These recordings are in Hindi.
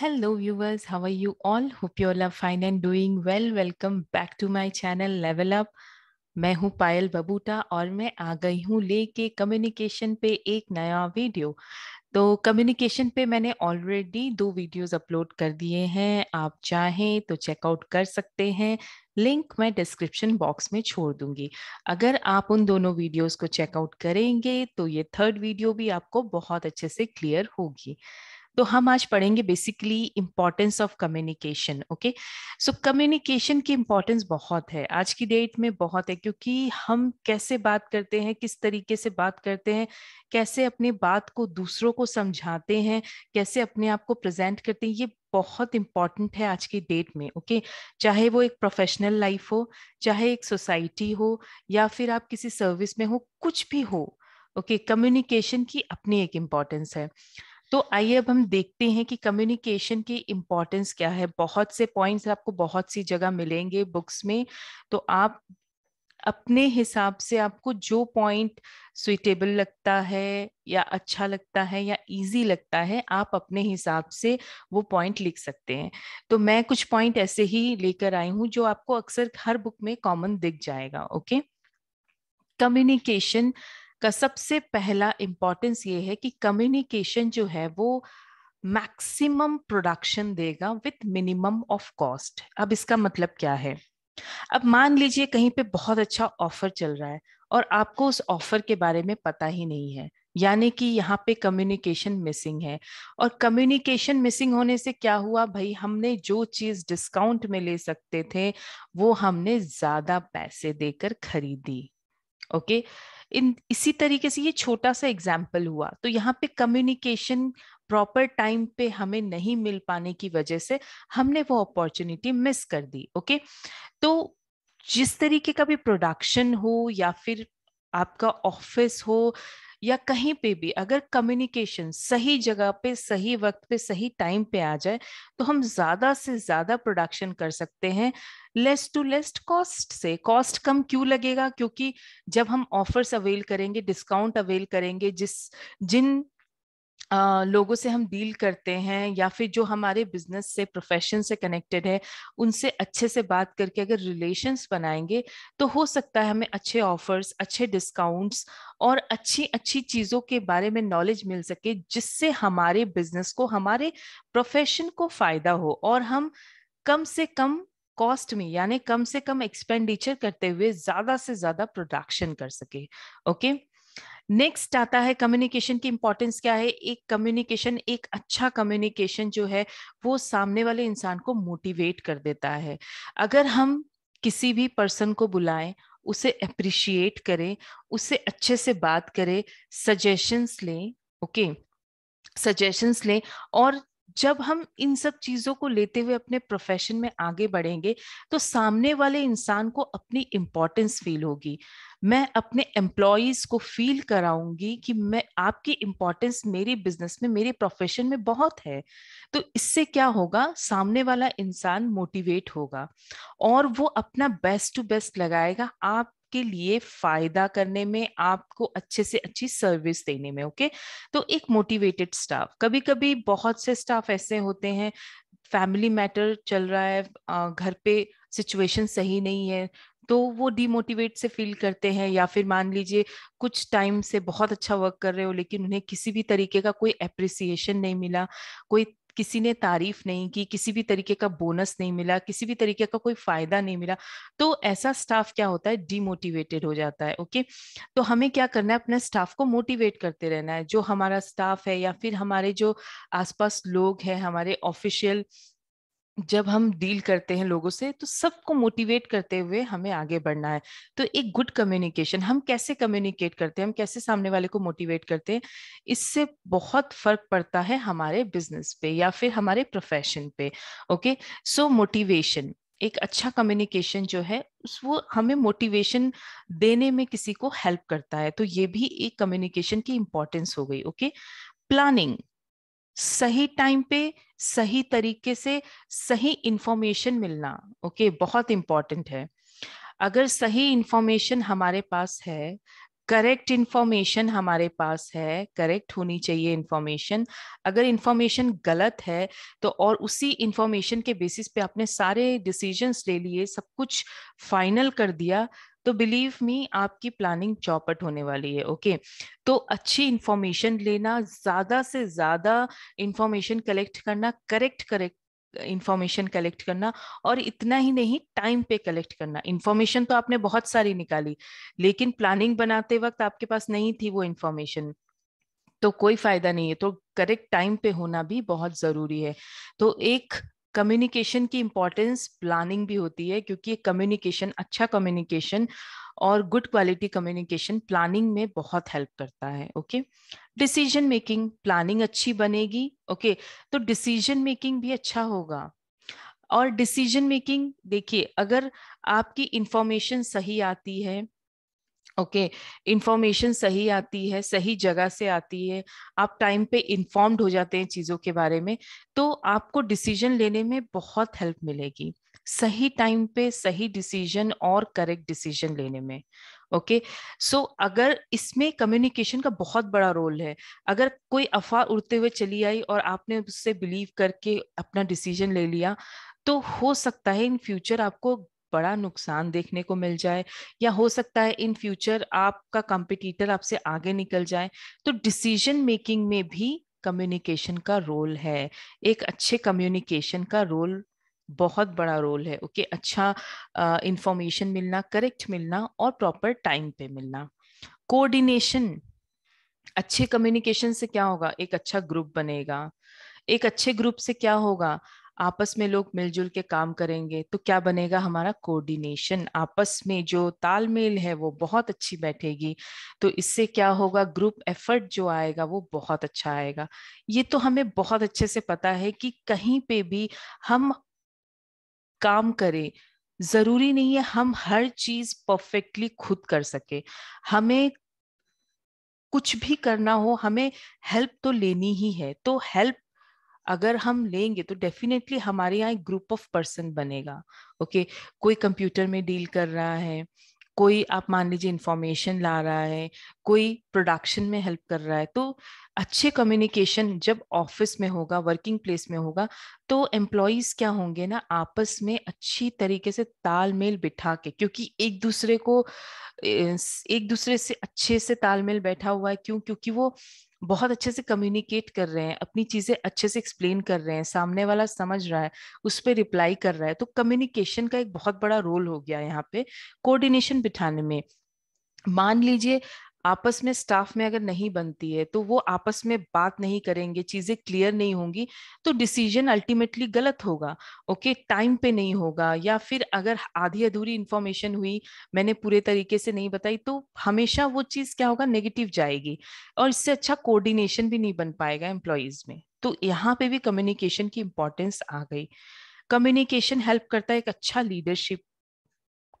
Hello, viewers. How are you all? Hope you all are fine and doing well. Welcome back to my channel Level Up. मैं हूं पायल बबूटा और मैं आ गई हूं लेके कम्युनिकेशन पे एक नया वीडियो तो कम्युनिकेशन पे मैंने ऑलरेडी दो वीडियोस अपलोड कर दिए हैं आप चाहें तो चेकआउट कर सकते हैं लिंक मैं डिस्क्रिप्शन बॉक्स में छोड़ दूंगी अगर आप उन दोनों वीडियोस को चेकआउट करेंगे तो ये थर्ड वीडियो भी आपको बहुत अच्छे से क्लियर होगी तो हम आज पढ़ेंगे basically importance of communication okay so communication की इम्पॉर्टेंस बहुत है आज की डेट में बहुत है क्योंकि हम कैसे बात करते हैं किस तरीके से बात करते हैं कैसे अपनी बात को दूसरों को समझाते हैं कैसे अपने आप को प्रेजेंट करते हैं ये बहुत इम्पॉर्टेंट है आज की डेट में ओके okay? चाहे वो एक प्रोफेशनल लाइफ हो चाहे एक सोसाइटी हो या फिर आप किसी सर्विस में हो कुछ भी हो ओके okay, कम्युनिकेशन की अपनी एक इम्पॉर्टेंस है तो आइए अब हम देखते हैं कि कम्युनिकेशन की इम्पोर्टेंस क्या है बहुत से पॉइंट्स आपको बहुत सी जगह मिलेंगे बुक्स में तो आप अपने हिसाब से आपको जो पॉइंट सुइटेबल लगता है या अच्छा लगता है या इजी लगता है आप अपने हिसाब से वो पॉइंट लिख सकते हैं तो मैं कुछ पॉइंट ऐसे ही लेकर आई हूँ जो आपको अक्सर हर बुक में कॉमन दिख जाएगा ओके कम्युनिकेशन okay? का सबसे पहला इंपॉर्टेंस ये है कि कम्युनिकेशन जो है वो मैक्सिमम प्रोडक्शन देगा विथ मिनिमम ऑफ कॉस्ट अब इसका मतलब क्या है अब मान लीजिए कहीं पे बहुत अच्छा ऑफर चल रहा है और आपको उस ऑफर के बारे में पता ही नहीं है यानी कि यहाँ पे कम्युनिकेशन मिसिंग है और कम्युनिकेशन मिसिंग होने से क्या हुआ भाई हमने जो चीज डिस्काउंट में ले सकते थे वो हमने ज्यादा पैसे देकर खरीदी ओके इन इसी तरीके से ये छोटा सा एग्जाम्पल हुआ तो यहाँ पे कम्युनिकेशन प्रॉपर टाइम पे हमें नहीं मिल पाने की वजह से हमने वो अपॉर्चुनिटी मिस कर दी ओके तो जिस तरीके का भी प्रोडक्शन हो या फिर आपका ऑफिस हो या कहीं पे भी अगर कम्युनिकेशन सही जगह पे सही वक्त पे सही टाइम पे आ जाए तो हम ज्यादा से ज्यादा प्रोडक्शन कर सकते हैं लेस टू लेस कॉस्ट से कॉस्ट कम क्यों लगेगा क्योंकि जब हम ऑफर्स अवेल करेंगे डिस्काउंट अवेल करेंगे जिस जिन लोगों से हम डील करते हैं या फिर जो हमारे बिजनेस से प्रोफेशन से कनेक्टेड है उनसे अच्छे से बात करके अगर रिलेशंस बनाएंगे तो हो सकता है हमें अच्छे ऑफर्स अच्छे डिस्काउंट्स और अच्छी अच्छी चीज़ों के बारे में नॉलेज मिल सके जिससे हमारे बिजनेस को हमारे प्रोफेशन को फ़ायदा हो और हम कम से कम कॉस्ट में यानी कम से कम एक्सपेंडिचर करते हुए ज़्यादा से ज़्यादा प्रोडक्शन कर सके ओके okay? नेक्स्ट आता है कम्युनिकेशन की इंपॉर्टेंस क्या है एक कम्युनिकेशन एक अच्छा कम्युनिकेशन जो है वो सामने वाले इंसान को मोटिवेट कर देता है अगर हम किसी भी पर्सन को बुलाएं उसे अप्रिशिएट करें उसे अच्छे से बात करें सजेशंस लें ओके सजेशंस लें और जब हम इन सब चीजों को लेते हुए अपने प्रोफेशन में आगे बढ़ेंगे तो सामने वाले इंसान को अपनी इम्पोर्टेंस फील होगी मैं अपने एम्प्लॉयज को फील कराऊंगी कि मैं आपकी इम्पोर्टेंस मेरे बिजनेस में मेरे प्रोफेशन में बहुत है तो इससे क्या होगा सामने वाला इंसान मोटिवेट होगा और वो अपना बेस्ट टू बेस्ट लगाएगा आप आपके लिए फायदा करने में आपको अच्छे से अच्छी सर्विस देने में ओके okay? तो एक मोटिवेटेड स्टाफ कभी कभी बहुत से स्टाफ ऐसे होते हैं फैमिली मैटर चल रहा है घर पे सिचुएशन सही नहीं है तो वो डीमोटिवेट से फील करते हैं या फिर मान लीजिए कुछ टाइम से बहुत अच्छा वर्क कर रहे हो लेकिन उन्हें किसी भी तरीके का कोई अप्रिसिएशन नहीं मिला कोई किसी ने तारीफ नहीं की किसी भी तरीके का बोनस नहीं मिला किसी भी तरीके का कोई फायदा नहीं मिला तो ऐसा स्टाफ क्या होता है डिमोटिवेटेड हो जाता है ओके तो हमें क्या करना है अपने स्टाफ को मोटिवेट करते रहना है जो हमारा स्टाफ है या फिर हमारे जो आसपास लोग हैं हमारे ऑफिशियल जब हम डील करते हैं लोगों से तो सबको मोटिवेट करते हुए हमें आगे बढ़ना है तो एक गुड कम्युनिकेशन हम कैसे कम्युनिकेट करते हैं हम कैसे सामने वाले को मोटिवेट करते हैं इससे बहुत फर्क पड़ता है हमारे बिजनेस पे या फिर हमारे प्रोफेशन पे ओके सो मोटिवेशन एक अच्छा कम्युनिकेशन जो है उस वो हमें मोटिवेशन देने में किसी को हेल्प करता है तो ये भी एक कम्युनिकेशन की इंपॉर्टेंस हो गई ओके प्लानिंग सही टाइम पे सही तरीके से सही इंफॉर्मेशन मिलना ओके okay, बहुत इम्पॉर्टेंट है अगर सही इंफॉर्मेशन हमारे पास है करेक्ट इन्फॉर्मेशन हमारे पास है करेक्ट होनी चाहिए इन्फॉर्मेशन अगर इन्फॉर्मेशन गलत है तो और उसी इन्फॉर्मेशन के बेसिस पे आपने सारे डिसीजंस ले लिए सब कुछ फाइनल कर दिया तो बिलीव मी आपकी प्लानिंग चौपट होने वाली है ओके तो अच्छी इंफॉर्मेशन लेना ज्यादा से ज्यादा इंफॉर्मेशन कलेक्ट करना करेक्ट करेक्ट इंफॉर्मेशन कलेक्ट करना और इतना ही नहीं टाइम पे कलेक्ट करना इंफॉर्मेशन तो आपने बहुत सारी निकाली लेकिन प्लानिंग बनाते वक्त आपके पास नहीं थी वो इंफॉर्मेशन तो कोई फायदा नहीं है तो करेक्ट टाइम पे होना भी बहुत जरूरी है तो एक कम्युनिकेशन की इम्पोर्टेंस प्लानिंग भी होती है क्योंकि कम्युनिकेशन अच्छा कम्युनिकेशन और गुड क्वालिटी कम्युनिकेशन प्लानिंग में बहुत हेल्प करता है ओके डिसीजन मेकिंग प्लानिंग अच्छी बनेगी ओके okay? तो डिसीजन मेकिंग भी अच्छा होगा और डिसीजन मेकिंग देखिए अगर आपकी इंफॉर्मेशन सही आती है ओके okay. इन्फॉर्मेशन सही आती है सही जगह से आती है आप टाइम पे इंफॉर्म्ड हो जाते हैं चीज़ों के बारे में तो आपको डिसीजन लेने में बहुत हेल्प मिलेगी सही टाइम पे सही डिसीजन और करेक्ट डिसीजन लेने में ओके okay? सो so, अगर इसमें कम्युनिकेशन का बहुत बड़ा रोल है अगर कोई अफवाह उड़ते हुए चली आई और आपने उससे बिलीव करके अपना डिसीजन ले लिया तो हो सकता है इन फ्यूचर आपको बड़ा नुकसान देखने को मिल जाए या हो सकता है इन फ्यूचर आपका कंपिटिटर आपसे आगे निकल जाए तो डिसीजन मेकिंग में भी कम्युनिकेशन का रोल है एक अच्छे कम्युनिकेशन का रोल बहुत बड़ा रोल है ओके okay? अच्छा इंफॉर्मेशन uh, मिलना करेक्ट मिलना और प्रॉपर टाइम पे मिलना कोऑर्डिनेशन अच्छे कम्युनिकेशन से क्या होगा एक अच्छा ग्रुप बनेगा एक अच्छे ग्रुप से क्या होगा आपस में लोग मिलजुल के काम करेंगे तो क्या बनेगा हमारा कोऑर्डिनेशन आपस में जो तालमेल है वो बहुत अच्छी बैठेगी तो इससे क्या होगा ग्रुप एफर्ट जो आएगा वो बहुत अच्छा आएगा ये तो हमें बहुत अच्छे से पता है कि कहीं पे भी हम काम करें जरूरी नहीं है हम हर चीज परफेक्टली खुद कर सके हमें कुछ भी करना हो हमें हेल्प तो लेनी ही है तो हेल्प अगर हम लेंगे तो डेफिनेटली हमारे यहाँ एक ग्रुप ऑफ पर्सन बनेगा ओके okay? कोई कंप्यूटर में डील कर रहा है कोई आप मान लीजिए इंफॉर्मेशन ला रहा है कोई प्रोडक्शन में हेल्प कर रहा है तो अच्छे कम्युनिकेशन जब ऑफिस में होगा वर्किंग प्लेस में होगा तो एम्प्लॉयज क्या होंगे ना आपस में अच्छी तरीके से तालमेल बिठा के क्योंकि एक दूसरे को एक दूसरे से अच्छे से तालमेल बैठा हुआ है क्यों क्योंकि वो बहुत अच्छे से कम्युनिकेट कर रहे हैं अपनी चीजें अच्छे से एक्सप्लेन कर रहे हैं सामने वाला समझ रहा है उस पर रिप्लाई कर रहा है तो कम्युनिकेशन का एक बहुत बड़ा रोल हो गया यहाँ पे कोऑर्डिनेशन बिठाने में मान लीजिए आपस में स्टाफ में अगर नहीं बनती है तो वो आपस में बात नहीं करेंगे चीजें क्लियर नहीं होंगी तो डिसीजन अल्टीमेटली गलत होगा ओके टाइम पे नहीं होगा या फिर अगर आधी अधूरी इंफॉर्मेशन हुई मैंने पूरे तरीके से नहीं बताई तो हमेशा वो चीज क्या होगा नेगेटिव जाएगी और इससे अच्छा कोऑर्डिनेशन भी नहीं बन पाएगा एम्प्लॉयज में तो यहाँ पे भी कम्युनिकेशन की इम्पोर्टेंस आ गई कम्युनिकेशन हेल्प करता है एक अच्छा लीडरशिप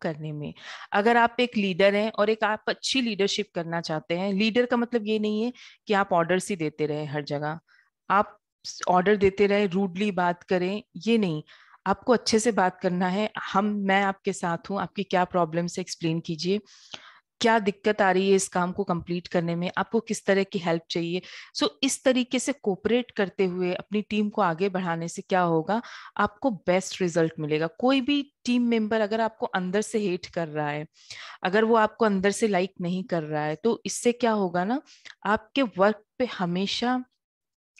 करने में अगर आप एक लीडर हैं और एक आप अच्छी लीडरशिप करना चाहते हैं लीडर का मतलब ये नहीं है कि आप ऑर्डर्स ही देते रहे हर जगह आप ऑर्डर देते रहे रूडली बात करें ये नहीं आपको अच्छे से बात करना है हम मैं आपके साथ हूँ आपकी क्या प्रॉब्लम्स है एक्सप्लेन कीजिए क्या दिक्कत आ रही है इस काम को कंप्लीट करने में आपको किस तरह की हेल्प चाहिए सो so, इस तरीके से कोऑपरेट करते हुए अपनी टीम को आगे बढ़ाने से क्या होगा आपको बेस्ट रिजल्ट मिलेगा कोई भी टीम मेंबर अगर आपको अंदर से हेट कर रहा है अगर वो आपको अंदर से लाइक नहीं कर रहा है तो इससे क्या होगा ना आपके वर्क पे हमेशा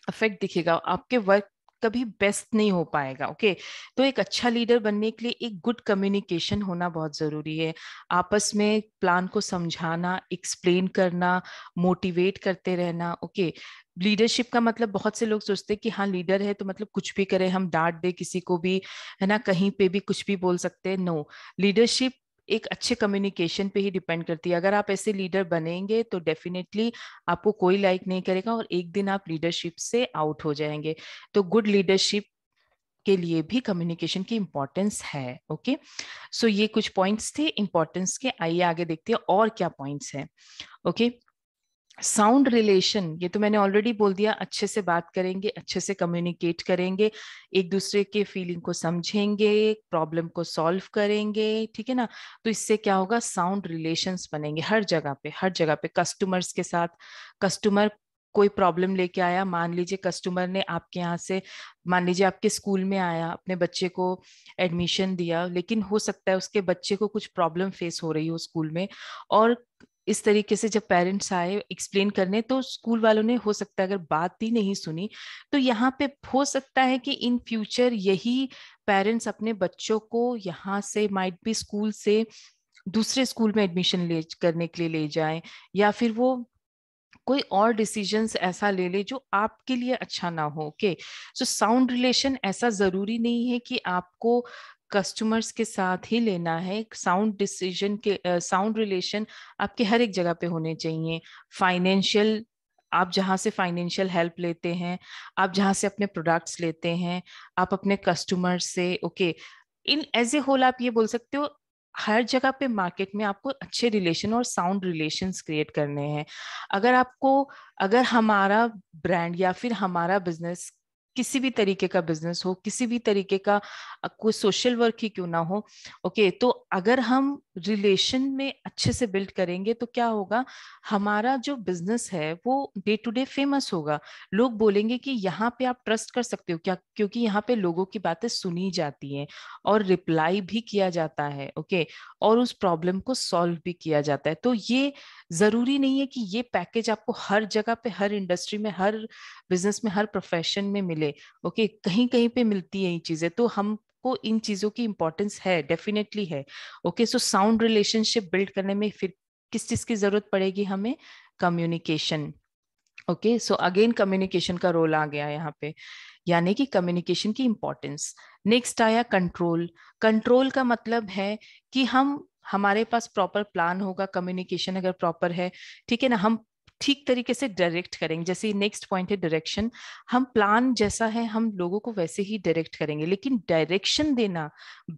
अफेक्ट दिखेगा आपके वर्क कभी बेस्ट नहीं हो पाएगा ओके okay? तो एक अच्छा लीडर बनने के लिए एक गुड कम्युनिकेशन होना बहुत ज़रूरी है आपस में प्लान को समझाना एक्सप्लेन करना मोटिवेट करते रहना ओके okay? लीडरशिप का मतलब बहुत से लोग सोचते हैं कि हाँ लीडर है तो मतलब कुछ भी करें हम डांट दे किसी को भी है ना कहीं पे भी कुछ भी बोल सकते हैं नो लीडरशिप एक अच्छे कम्युनिकेशन पे ही डिपेंड करती है अगर आप ऐसे लीडर बनेंगे तो डेफिनेटली आपको कोई लाइक नहीं करेगा और एक दिन आप लीडरशिप से आउट हो जाएंगे तो गुड लीडरशिप के लिए भी कम्युनिकेशन की इम्पोर्टेंस है ओके सो so, ये कुछ पॉइंट्स थे इम्पोर्टेंस के आइए आगे देखते हैं और क्या पॉइंट्स हैं ओके okay? साउंड रिलेशन ये तो मैंने ऑलरेडी बोल दिया अच्छे से बात करेंगे अच्छे से कम्युनिकेट करेंगे एक दूसरे के फीलिंग को समझेंगे प्रॉब्लम को सॉल्व करेंगे ठीक है ना तो इससे क्या होगा साउंड रिलेशंस बनेंगे हर जगह पे हर जगह पे कस्टमर्स के साथ कस्टमर कोई प्रॉब्लम लेके आया मान लीजिए कस्टमर ने आपके यहाँ से मान लीजिए आपके स्कूल में आया अपने बच्चे को एडमिशन दिया लेकिन हो सकता है उसके बच्चे को कुछ प्रॉब्लम फेस हो रही हो स्कूल में और इस तरीके से जब पेरेंट्स आए एक्सप्लेन करने तो स्कूल वालों ने हो सकता है अगर बात ही नहीं सुनी तो यहाँ पे हो सकता है कि इन फ्यूचर यही पेरेंट्स अपने बच्चों को यहाँ से माइट बी स्कूल से दूसरे स्कूल में एडमिशन ले करने के लिए ले जाएं या फिर वो कोई और डिसीजंस ऐसा ले ले जो आपके लिए अच्छा ना हो ओके सो साउंड रिलेशन ऐसा ज़रूरी नहीं है कि आपको कस्टमर्स के साथ ही लेना है साउंड डिसीजन के साउंड रिलेशन आपके हर एक जगह पे होने चाहिए फाइनेंशियल आप जहाँ से फाइनेंशियल हेल्प लेते हैं आप जहाँ से अपने प्रोडक्ट्स लेते हैं आप अपने कस्टमर से okay in as a whole आप ये बोल सकते हो हर जगह पे मार्केट में आपको अच्छे रिलेशन और साउंड रिलेशन क्रिएट करने हैं अगर आपको अगर हमारा ब्रांड या फिर हमारा बिजनेस किसी भी तरीके का बिजनेस हो किसी भी तरीके का कोई सोशल वर्क ही क्यों ना हो ओके okay, तो अगर हम रिलेशन में अच्छे से बिल्ड करेंगे तो क्या होगा हमारा जो बिजनेस है वो डे टू डे फेमस होगा लोग बोलेंगे कि यहाँ पे आप ट्रस्ट कर सकते हो क्या क्योंकि यहाँ पे लोगों की बातें सुनी जाती हैं और रिप्लाई भी किया जाता है ओके और उस प्रॉब्लम को सॉल्व भी किया जाता है तो ये जरूरी नहीं है कि ये पैकेज आपको हर जगह पे हर इंडस्ट्री में हर बिजनेस में हर प्रोफेशन में मिले ओके कहीं कहीं पे मिलती है ये चीजें तो हम को इन चीजों की इंपॉर्टेंस है डेफिनेटली है okay so sound relationship build करने में फिर किस चीज की जरूरत पड़ेगी हमें communication okay so again communication का रोल आ गया यहाँ पे यानी कि कम्युनिकेशन की इंपॉर्टेंस नेक्स्ट आया कंट्रोल कंट्रोल का मतलब है कि हम हमारे पास प्रॉपर प्लान होगा कम्युनिकेशन अगर प्रॉपर है ठीक है ना हम ठीक तरीके से डायरेक्ट करेंगे जैसे नेक्स्ट पॉइंट है डायरेक्शन हम प्लान जैसा है हम लोगों को वैसे ही डायरेक्ट करेंगे लेकिन डायरेक्शन देना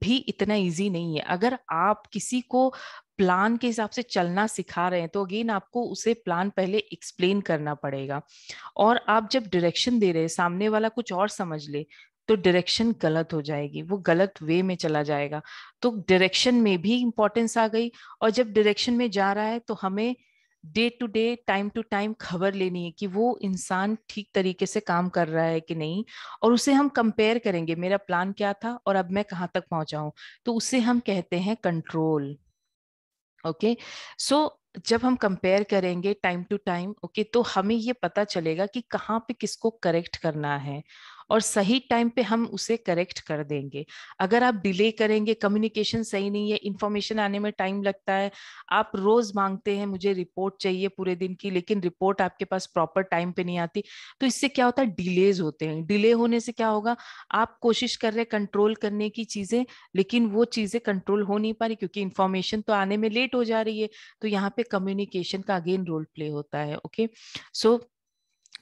भी इतना इजी नहीं है अगर आप किसी को प्लान के हिसाब से चलना सिखा रहे हैं तो अगेन आपको उसे प्लान पहले एक्सप्लेन करना पड़ेगा और आप जब डायरेक्शन दे रहे हैं सामने वाला कुछ और समझ ले तो डायरेक्शन गलत हो जाएगी वो गलत वे में चला जाएगा तो डायरेक्शन में भी इम्पोर्टेंस आ गई और जब डायरेक्शन में जा रहा है तो हमें day to day time to time खबर लेनी है कि वो इंसान ठीक तरीके से काम कर रहा है कि नहीं और उसे हम कंपेयर करेंगे मेरा प्लान क्या था और अब मैं कहाँ तक पहुंचा हूं तो उसे हम कहते हैं कंट्रोल ओके सो जब हम कंपेयर करेंगे टाइम टू टाइम ओके तो हमें ये पता चलेगा कि कहाँ पे किसको करेक्ट करना है और सही टाइम पे हम उसे करेक्ट कर देंगे अगर आप डिले करेंगे कम्युनिकेशन सही नहीं है इंफॉर्मेशन आने में टाइम लगता है आप रोज मांगते हैं मुझे रिपोर्ट चाहिए पूरे दिन की लेकिन रिपोर्ट आपके पास प्रॉपर टाइम पे नहीं आती तो इससे क्या होता है डिलेज होते हैं डिले होने से क्या होगा आप कोशिश कर रहे कंट्रोल करने की चीजें लेकिन वो चीजें कंट्रोल हो नहीं पा रही क्योंकि इंफॉर्मेशन तो आने में लेट हो जा रही है तो यहाँ पे कम्युनिकेशन का अगेन रोल प्ले होता है ओके सो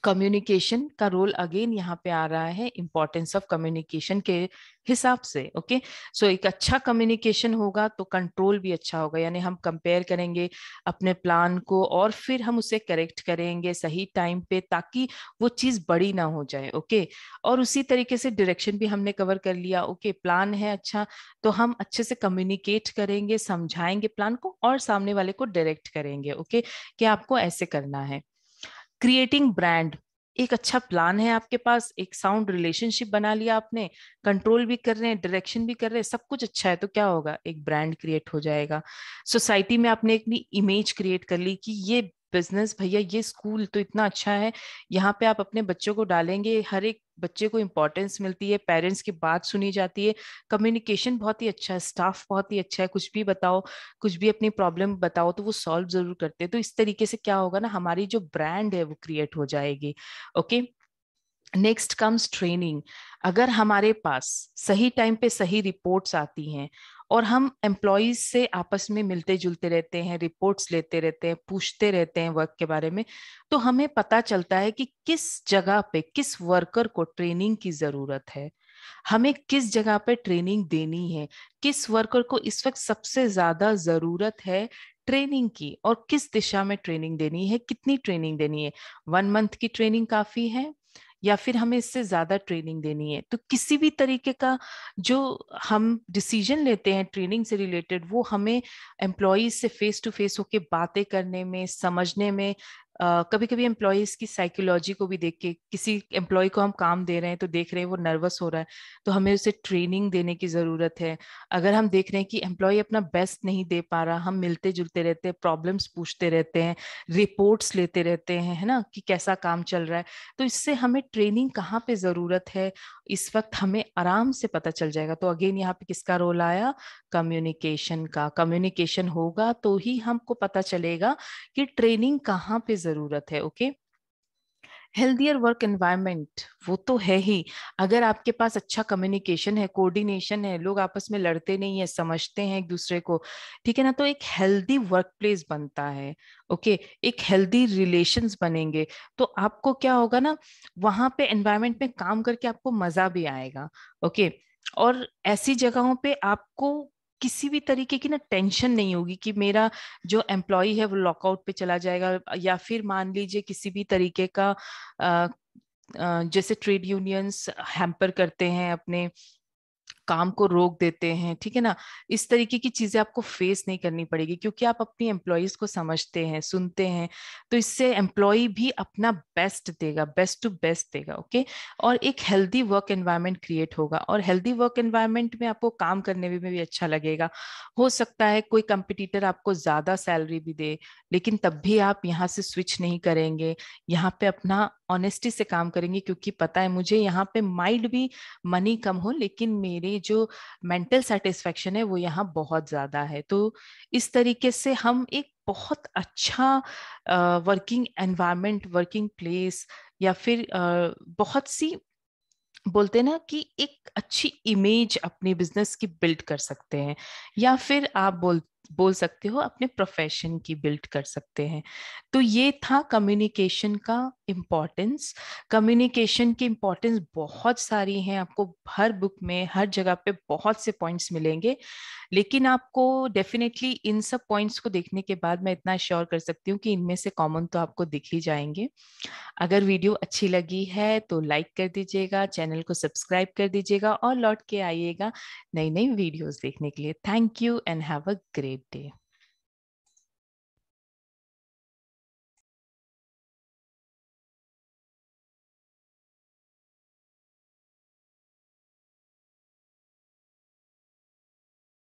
कम्युनिकेशन का रोल अगेन यहाँ पे आ रहा है इंपॉर्टेंस ऑफ कम्युनिकेशन के हिसाब से ओके okay? सो so, एक अच्छा कम्युनिकेशन होगा तो कंट्रोल भी अच्छा होगा यानी हम कंपेयर करेंगे अपने प्लान को और फिर हम उसे करेक्ट करेंगे सही टाइम पे ताकि वो चीज़ बड़ी ना हो जाए ओके okay? और उसी तरीके से डायरेक्शन भी हमने कवर कर लिया ओके okay, प्लान है अच्छा तो हम अच्छे से कम्युनिकेट करेंगे समझाएंगे प्लान को और सामने वाले को डायरेक्ट करेंगे ओके okay? कि आपको ऐसे करना है क्रिएटिंग ब्रांड एक अच्छा प्लान है आपके पास एक साउंड रिलेशनशिप बना लिया आपने कंट्रोल भी कर रहे हैं डायरेक्शन भी कर रहे हैं सब कुछ अच्छा है तो क्या होगा एक ब्रांड क्रिएट हो जाएगा सोसाइटी में आपने एक इमेज क्रिएट कर ली कि ये बिजनेस भैया ये स्कूल तो इतना अच्छा है यहाँ पे आप अपने बच्चों को डालेंगे हर एक बच्चे को इम्पोर्टेंस मिलती है पेरेंट्स की बात सुनी जाती है कम्युनिकेशन बहुत ही अच्छा है स्टाफ बहुत ही अच्छा है कुछ भी बताओ कुछ भी अपनी प्रॉब्लम बताओ तो वो सॉल्व जरूर करते हैं तो इस तरीके से क्या होगा ना हमारी जो ब्रांड है वो क्रिएट हो जाएगी ओके नेक्स्ट कम्स ट्रेनिंग अगर हमारे पास सही टाइम पे सही रिपोर्ट्स आती हैं और हम एम्प्लॉज से आपस में मिलते जुलते रहते हैं रिपोर्ट्स लेते रहते हैं पूछते रहते हैं वर्क के बारे में तो हमें पता चलता है कि किस जगह पे किस वर्कर को ट्रेनिंग की जरूरत है हमें किस जगह पे ट्रेनिंग देनी है किस वर्कर को इस वक्त सबसे ज्यादा जरूरत है ट्रेनिंग की और किस दिशा में ट्रेनिंग देनी है कितनी ट्रेनिंग देनी है वन मंथ की ट्रेनिंग काफी है या फिर हमें इससे ज़्यादा ट्रेनिंग देनी है तो किसी भी तरीके का जो हम डिसीजन लेते हैं ट्रेनिंग से रिलेटेड वो हमें एम्प्लॉज से फेस टू फेस होके बातें करने में समझने में कभी कभी एम्प्लॉयज़ की साइकोलॉजी को भी देख के किसी एम्प्लॉय को हम काम दे रहे हैं तो देख रहे हैं वो नर्वस हो रहा है तो हमें उसे ट्रेनिंग देने की ज़रूरत है अगर हम देख रहे हैं कि एम्प्लॉय अपना बेस्ट नहीं दे पा रहा हम मिलते जुलते रहते हैं प्रॉब्लम्स पूछते रहते हैं रिपोर्ट्स लेते रहते हैं है ना कि कैसा काम चल रहा है तो इससे हमें ट्रेनिंग कहाँ पर ज़रूरत है इस वक्त हमें आराम से पता चल जाएगा तो अगेन यहाँ पे किसका रोल आया कम्युनिकेशन का कम्युनिकेशन होगा तो ही हमको पता चलेगा कि ट्रेनिंग कहाँ पे ज़रूरत है ओके हेल्दियर वर्क एनवायरमेंट वो तो है ही अगर आपके पास अच्छा कम्युनिकेशन है कोऑर्डिनेशन है लोग आपस में लड़ते नहीं है समझते हैं एक दूसरे को ठीक है ना तो एक हेल्दी वर्क प्लेस बनता है ओके okay? एक हेल्दी रिलेशंस बनेंगे तो आपको क्या होगा ना वहां पे एनवायरमेंट में काम करके आपको मज़ा भी आएगा ओके okay? और ऐसी जगहों पे आपको किसी भी तरीके की ना टेंशन नहीं होगी कि मेरा जो एम्प्लॉय है वो लॉकआउट पे चला जाएगा या फिर मान लीजिए किसी भी तरीके का आ, जैसे ट्रेड यूनियंस हैम्पर करते हैं अपने काम को रोक देते हैं ठीक है ना इस तरीके की चीजें आपको फेस नहीं करनी पड़ेगी क्योंकि आप अपनी एम्प्लॉयज को समझते हैं सुनते हैं तो इससे एम्प्लॉय भी अपना बेस्ट देगा बेस्ट टू बेस्ट देगा ओके और एक हेल्दी वर्क एनवायरमेंट क्रिएट होगा और हेल्दी वर्क एनवायरमेंट में आपको काम करने में भी अच्छा लगेगा हो सकता है कोई कंपिटिटर आपको ज्यादा सैलरी भी दे लेकिन तब भी आप यहाँ से स्विच नहीं करेंगे यहाँ पे अपना ऑनेस्टी से काम करेंगे क्योंकि पता है मुझे यहाँ पे माइंड भी मनी कम हो लेकिन मेरे जो मेंटल सेटिस्फेक्शन है वो यहाँ बहुत ज़्यादा है तो इस तरीके से हम एक बहुत अच्छा वर्किंग एनवायरमेंट वर्किंग प्लेस या फिर uh, बहुत सी बोलते ना कि एक अच्छी इमेज अपने बिजनेस की बिल्ड कर सकते हैं या फिर आप बोल बोल सकते हो अपने प्रोफेशन की बिल्ड कर सकते हैं तो ये था कम्युनिकेशन का इम्पोर्टेंस कम्युनिकेशन की इम्पोर्टेंस बहुत सारी हैं आपको हर बुक में हर जगह पे बहुत से पॉइंट्स मिलेंगे लेकिन आपको डेफिनेटली इन सब पॉइंट्स को देखने के बाद मैं इतना श्योर कर सकती हूँ कि इनमें से कॉमन तो आपको दिख ही जाएंगे अगर वीडियो अच्छी लगी है तो लाइक कर दीजिएगा चैनल को सब्सक्राइब कर दीजिएगा और लौट के आइएगा नई नई वीडियोज़ देखने के लिए thank you and have a great great day.